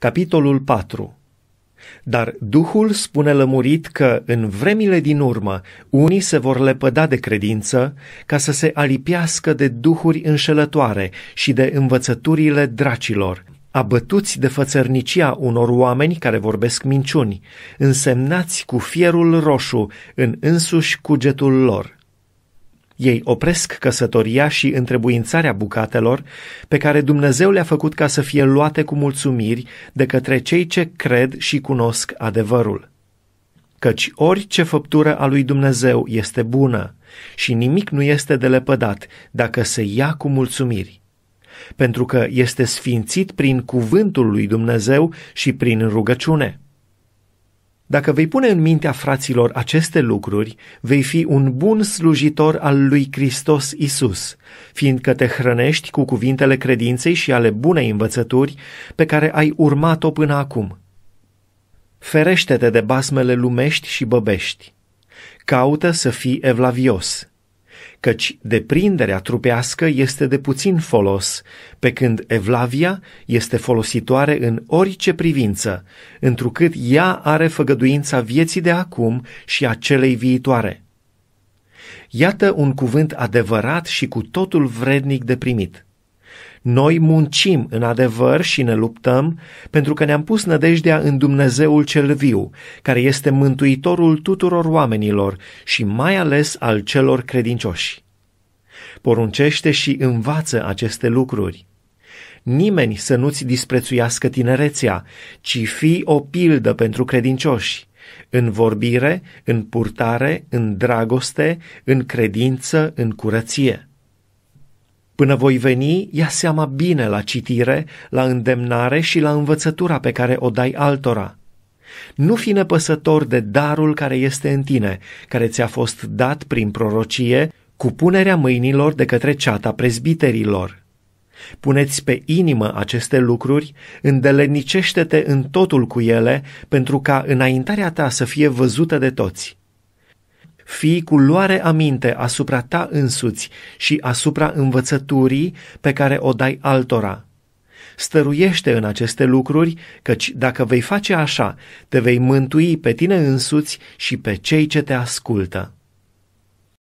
Capitolul 4 Dar Duhul spune lămurit că, în vremile din urmă, unii se vor lepăda de credință ca să se alipiască de duhuri înșelătoare și de învățăturile dracilor, abătuți de fățărnicia unor oameni care vorbesc minciuni, însemnați cu fierul roșu în însuși cugetul lor. Ei opresc căsătoria și întrebuințarea bucatelor pe care Dumnezeu le-a făcut ca să fie luate cu mulțumiri de către cei ce cred și cunosc adevărul. Căci orice făptură a lui Dumnezeu este bună și nimic nu este de lepădat dacă se ia cu mulțumiri, pentru că este sfințit prin cuvântul lui Dumnezeu și prin rugăciune. Dacă vei pune în mintea fraților aceste lucruri, vei fi un bun slujitor al lui Hristos Isus, fiindcă te hrănești cu cuvintele credinței și ale bunei învățături pe care ai urmat-o până acum. Ferește-te de basmele lumești și băbești. Caută să fii evlavios, căci deprinderea trupească este de puțin folos, pe când evlavia este folositoare în orice privință, întrucât ea are făgăduința vieții de acum și a celei viitoare. Iată un cuvânt adevărat și cu totul vrednic de primit – noi muncim în adevăr și ne luptăm pentru că ne-am pus nădejdea în Dumnezeul cel viu, care este mântuitorul tuturor oamenilor și mai ales al celor credincioși. Poruncește și învață aceste lucruri. Nimeni să nu-ți disprețuiască tinerețea, ci fii o pildă pentru credincioși în vorbire, în purtare, în dragoste, în credință, în curăție. Până voi veni, ia seama bine la citire, la îndemnare și la învățătura pe care o dai altora. Nu fi nepăsător de darul care este în tine, care ți-a fost dat prin prorocie, cu punerea mâinilor de către ceata prezbiterilor. Puneți pe inimă aceste lucruri, îndelenicește-te în totul cu ele, pentru ca înaintarea ta să fie văzută de toți fii cu luare aminte asupra ta însuți și asupra învățăturii pe care o dai altora. Stăruiește în aceste lucruri, căci dacă vei face așa, te vei mântui pe tine însuți și pe cei ce te ascultă.